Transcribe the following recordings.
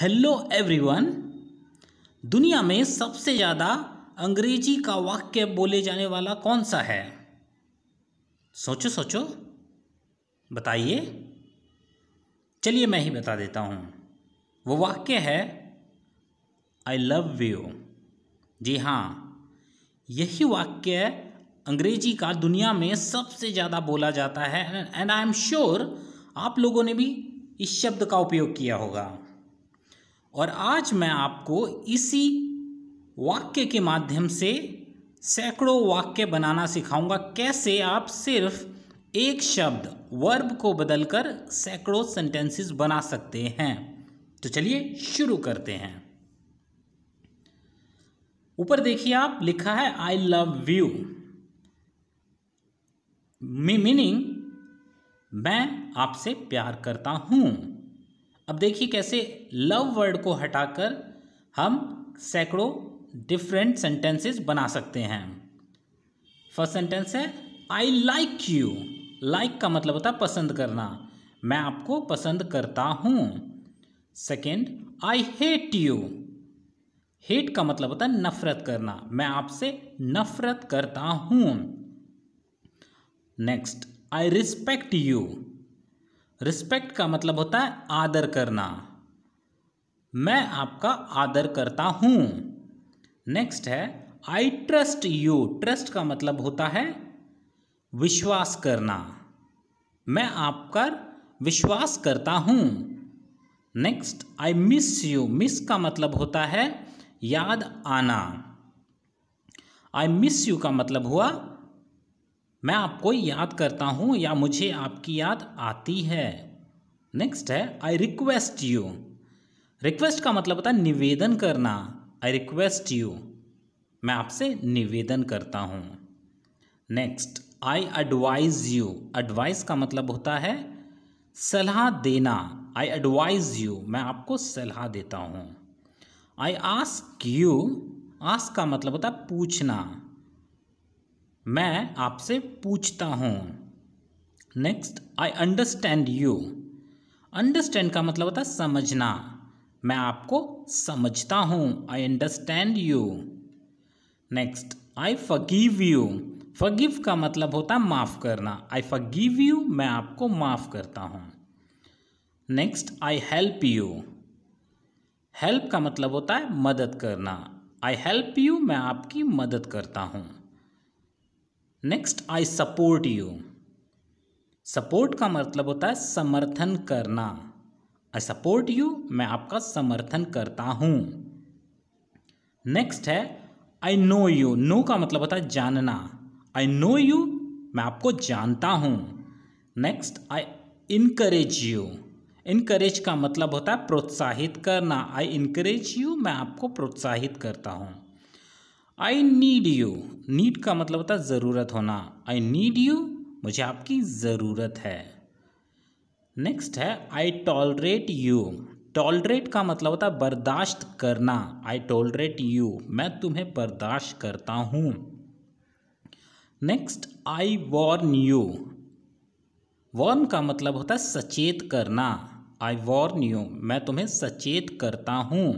Hello everyone दुनिया में सबसे ज़्यादा अंग्रेजी का वाक्य बोले जाने वाला कौन सा है सोचो सोचो बताइए चलिए मैं ही बता देता हूँ वो वाक्य है आई लव यू जी हाँ यही वाक्य अंग्रेजी का दुनिया में सबसे ज़्यादा बोला जाता है एंड आई एम श्योर आप लोगों ने भी इस शब्द का उपयोग किया होगा और आज मैं आपको इसी वाक्य के माध्यम से सैकड़ों वाक्य बनाना सिखाऊंगा कैसे आप सिर्फ एक शब्द वर्ब को बदलकर सैकड़ों सेंटेंसेस बना सकते हैं तो चलिए शुरू करते हैं ऊपर देखिए आप लिखा है आई लव व्यू मीनिंग मैं आपसे प्यार करता हूँ अब देखिए कैसे लव वर्ड को हटाकर हम सैकड़ों डिफरेंट सेंटेंसेस बना सकते हैं फर्स्ट सेंटेंस है आई लाइक यू लाइक का मतलब होता है पसंद करना मैं आपको पसंद करता हूँ second I hate you hate का मतलब होता है नफरत करना मैं आपसे नफरत करता हूँ next I respect you respect का मतलब होता है आदर करना मैं आपका आदर करता हूँ नेक्स्ट है आई ट्रस्ट यू ट्रस्ट का मतलब होता है विश्वास करना मैं आपका विश्वास करता हूँ next I miss you miss का मतलब होता है याद आना आई मिस यू का मतलब हुआ मैं आपको याद करता हूँ या मुझे आपकी याद आती है नेक्स्ट है आई रिक्वेस्ट यू रिक्वेस्ट का मतलब होता है निवेदन करना आई रिक्वेस्ट यू मैं आपसे निवेदन करता हूँ next I advise you advice का मतलब होता है सलाह देना आई एडवाइज यू मैं आपको सलाह देता हूँ आई आस्क यू आस्क का मतलब होता है पूछना मैं आपसे पूछता हूँ next I understand you understand का मतलब होता है समझना मैं आपको समझता हूँ I understand you next I forgive you forgive का मतलब होता है माफ़ करना आई फगीव यू मैं आपको माफ़ करता हूँ next I help you help का मतलब होता है मदद करना आई हेल्प यू मैं आपकी मदद करता हूँ next I support you support का मतलब होता है समर्थन करना आई सपोर्ट यू मैं आपका समर्थन करता हूँ नेक्स्ट है आई नो यू नो का मतलब होता है जानना आई नो यू मैं आपको जानता हूँ next I encourage you encourage का मतलब होता है प्रोत्साहित करना आई इनकरेज यू मैं आपको प्रोत्साहित करता हूँ आई नीड यू नीड का मतलब होता है ज़रूरत होना आई नीड यू मुझे आपकी ज़रूरत है नेक्स्ट है आई टॉलरेट यू टॉलरेट का मतलब होता है बर्दाश्त करना आई टॉलरेट यू मैं तुम्हें बर्दाश्त करता हूँ next I warn you warn का मतलब होता है सचेत करना आई वॉर्न यू मैं तुम्हें सचेत करता हूँ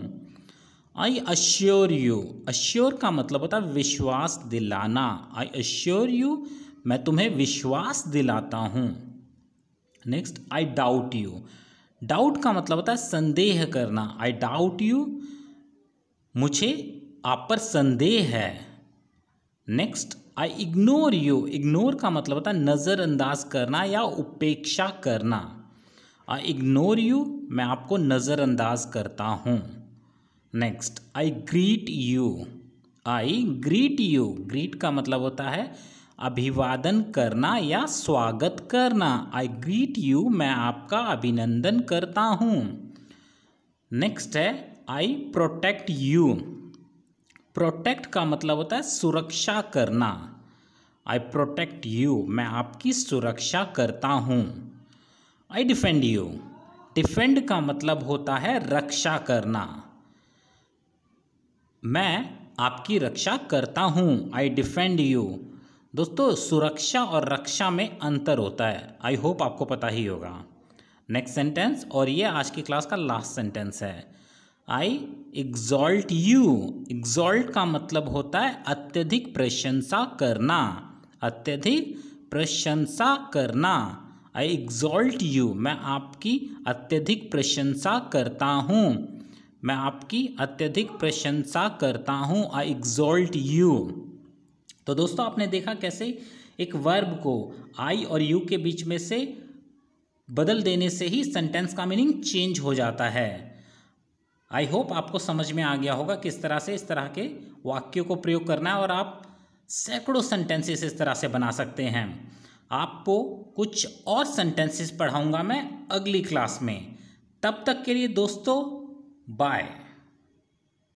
आई अश्योर यू अश्योर का मतलब होता है विश्वास दिलाना आई अश्योर यू मैं तुम्हें विश्वास दिलाता हूँ next I doubt you doubt का मतलब होता है संदेह करना आई डाउट यू मुझे आप पर संदेह है next I ignore you ignore का मतलब होता है नज़रअंदाज करना या उपेक्षा करना आई इग्नोर यू मैं आपको नज़रअंदाज करता हूँ next I greet you I greet you greet का मतलब होता है अभिवादन करना या स्वागत करना आई ग्रीट यू मैं आपका अभिनंदन करता हूँ नेक्स्ट है आई प्रोटेक्ट यू प्रोटेक्ट का मतलब होता है सुरक्षा करना आई प्रोटेक्ट यू मैं आपकी सुरक्षा करता हूँ आई डिफेंड यू डिफेंड का मतलब होता है रक्षा करना मैं आपकी रक्षा करता हूँ आई डिफेंड यू दोस्तों सुरक्षा और रक्षा में अंतर होता है आई होप आपको पता ही होगा नेक्स्ट सेंटेंस और ये आज की क्लास का लास्ट सेंटेंस है आई एग्जॉल्ट यू एग्जॉल्ट का मतलब होता है अत्यधिक प्रशंसा करना अत्यधिक प्रशंसा करना आई एग्जॉल्ट यू मैं आपकी अत्यधिक प्रशंसा करता हूँ मैं आपकी अत्यधिक प्रशंसा करता हूँ आई एग्जॉल्ट यू तो दोस्तों आपने देखा कैसे एक वर्ब को आई और यू के बीच में से बदल देने से ही सेंटेंस का मीनिंग चेंज हो जाता है आई होप आपको समझ में आ गया होगा किस तरह से इस तरह के वाक्यों को प्रयोग करना है और आप सैकड़ों सेंटेंसेस इस तरह से बना सकते हैं आपको कुछ और सेंटेंसेस पढ़ाऊंगा मैं अगली क्लास में तब तक के लिए दोस्तों Bye.